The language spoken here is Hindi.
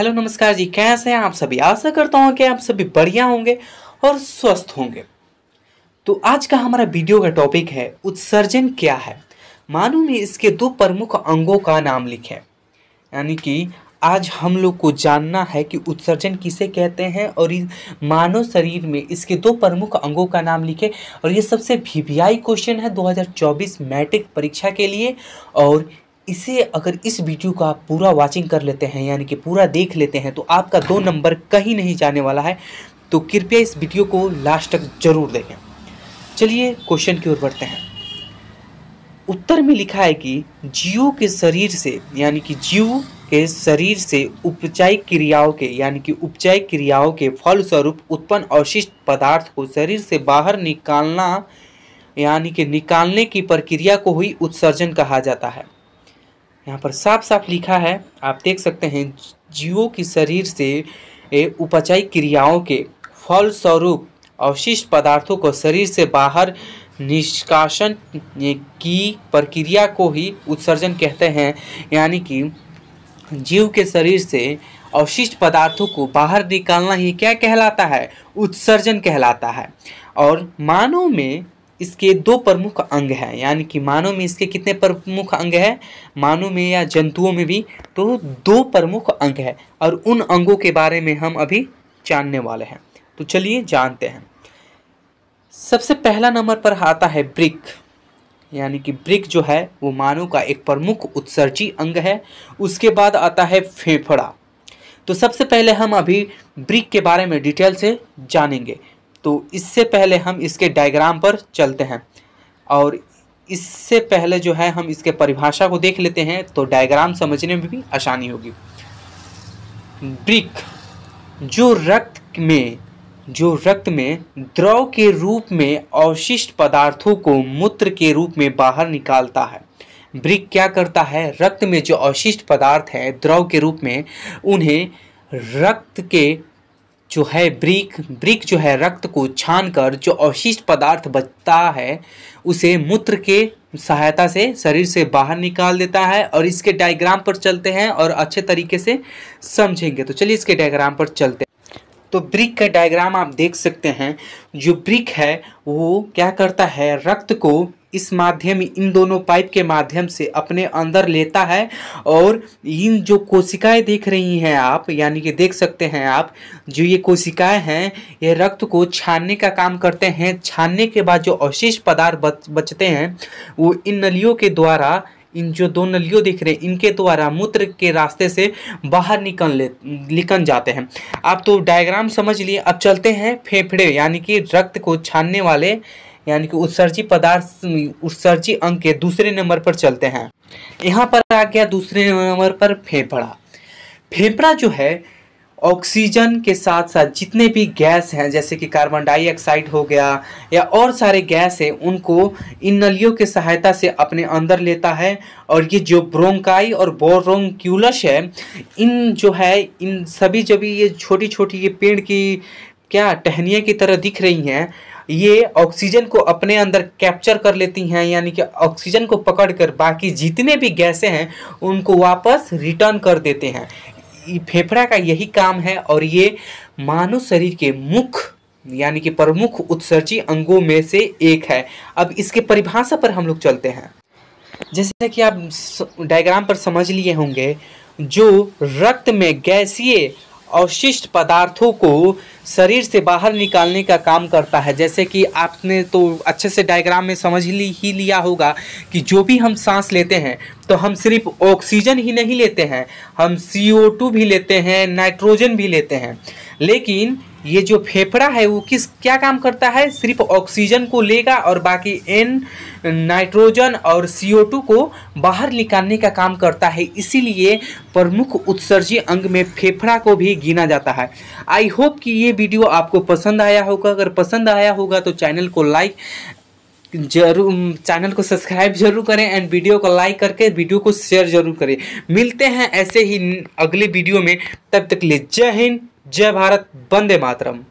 हेलो नमस्कार जी कैसे हैं आप सभी आशा करता हूँ कि आप सभी बढ़िया होंगे और स्वस्थ होंगे तो आज का हमारा वीडियो का टॉपिक है उत्सर्जन क्या है मालूम है इसके दो प्रमुख अंगों का नाम लिखें यानी कि आज हम लोग को जानना है कि उत्सर्जन किसे कहते हैं और इस मानव शरीर में इसके दो प्रमुख अंगों का नाम लिखें और ये सबसे भी क्वेश्चन है 2024 मैट्रिक परीक्षा के लिए और इसे अगर इस वीडियो का आप पूरा वाचिंग कर लेते हैं यानी कि पूरा देख लेते हैं तो आपका दो नंबर कहीं नहीं जाने वाला है तो कृपया इस वीडियो को लास्ट तक जरूर देखें चलिए क्वेश्चन की ओर बढ़ते हैं उत्तर में लिखा है कि जीव के शरीर से यानी कि जीव के शरीर से उपचाय क्रियाओं के यानी कि उपचाय क्रियाओं के फलस्वरूप उत्पन्न अवशिष्ट पदार्थ को शरीर से बाहर निकालना यानी कि निकालने की प्रक्रिया को ही उत्सर्जन कहा जाता है यहाँ पर साफ साफ लिखा है आप देख सकते हैं जीवों की शरीर से उपचाई क्रियाओं के फलस्वरूप अवशिष्ट पदार्थों को शरीर से बाहर निष्कासन की प्रक्रिया को ही उत्सर्जन कहते हैं यानी कि जीव के शरीर से अवशिष्ट पदार्थों को बाहर निकालना ही क्या कहलाता है उत्सर्जन कहलाता है और मानव में इसके दो प्रमुख अंग हैं यानी कि मानव में इसके कितने प्रमुख अंग हैं मानव में या जंतुओं में भी तो दो प्रमुख अंग है और उन अंगों के बारे में हम अभी जानने वाले हैं तो चलिए जानते हैं सबसे पहला नंबर पर आता है ब्रिक यानी कि ब्रिक जो है वो मानव का एक प्रमुख उत्सर्जी अंग है उसके बाद आता है फेफड़ा तो सबसे पहले हम अभी ब्रिक के बारे में डिटेल से जानेंगे तो इससे पहले हम इसके डायग्राम पर चलते हैं और इससे पहले जो है हम इसके परिभाषा को देख लेते हैं तो डायग्राम समझने में भी आसानी होगी ब्रिक जो रक्त में जो रक्त में द्रव के रूप में अवशिष्ट पदार्थों को मूत्र के रूप में बाहर निकालता है ब्रिक क्या करता है रक्त में जो अवशिष्ट पदार्थ है द्रव के रूप में उन्हें रक्त के जो है ब्रिक ब्रिक जो है रक्त को छान कर जो अवशिष्ट पदार्थ बचता है उसे मूत्र के सहायता से शरीर से बाहर निकाल देता है और इसके डायग्राम पर चलते हैं और अच्छे तरीके से समझेंगे तो चलिए इसके डायग्राम पर चलते हैं तो ब्रिक का डायग्राम आप देख सकते हैं जो ब्रिक है वो क्या करता है रक्त को इस माध्यम इन दोनों पाइप के माध्यम से अपने अंदर लेता है और इन जो कोशिकाएं देख रही हैं आप यानी कि देख सकते हैं आप जो ये कोशिकाएं हैं ये रक्त को छानने का काम करते हैं छानने के बाद जो अवशेष पदार्थ बच, बचते हैं वो इन नलियों के द्वारा इन जो दो नलियों दिख रहे हैं इनके द्वारा मूत्र के रास्ते से बाहर निकल ले निकल जाते हैं आप तो डायग्राम समझ लिए अब चलते हैं फेफड़े यानी कि रक्त को छानने वाले यानी कि उत्सर्जी पदार्थ उत्सर्जी अंग के दूसरे नंबर पर चलते हैं यहाँ पर आ गया दूसरे नंबर पर फेफड़ा फेफड़ा जो है ऑक्सीजन के साथ साथ जितने भी गैस हैं जैसे कि कार्बन डाइऑक्साइड हो गया या और सारे गैस हैं उनको इन नलियों के सहायता से अपने अंदर लेता है और ये जो ब्रोंकाई और बोरोंक्यूलस है इन जो है इन सभी जब ये छोटी छोटी ये पेड़ की क्या टहनिया की तरह दिख रही हैं ये ऑक्सीजन को अपने अंदर कैप्चर कर लेती हैं यानी कि ऑक्सीजन को पकड़कर बाकी जितने भी गैसें हैं उनको वापस रिटर्न कर देते हैं फेफड़ा का यही काम है और ये मानव शरीर के मुख्य यानी कि प्रमुख उत्सर्जी अंगों में से एक है अब इसके परिभाषा पर हम लोग चलते हैं जैसे कि आप डायग्राम पर समझ लिए होंगे जो रक्त में गैसीय अवशिष्ट पदार्थों को शरीर से बाहर निकालने का काम करता है जैसे कि आपने तो अच्छे से डायग्राम में समझ ली ही लिया होगा कि जो भी हम सांस लेते हैं तो हम सिर्फ ऑक्सीजन ही नहीं लेते हैं हम टू भी लेते हैं नाइट्रोजन भी लेते हैं लेकिन ये जो फेफड़ा है वो किस क्या काम करता है सिर्फ ऑक्सीजन को लेगा और बाकी एन नाइट्रोजन और सी को बाहर निकालने का काम करता है इसीलिए प्रमुख उत्सर्जी अंग में फेफड़ा को भी गिना जाता है आई होप कि ये वीडियो आपको पसंद आया होगा अगर पसंद आया होगा तो चैनल को लाइक जरूर चैनल को सब्सक्राइब जरूर करें एंड वीडियो को लाइक करके वीडियो को शेयर जरूर करें मिलते हैं ऐसे ही अगले वीडियो में तब तक ले जय हिंद जय भारत वंदे मातरम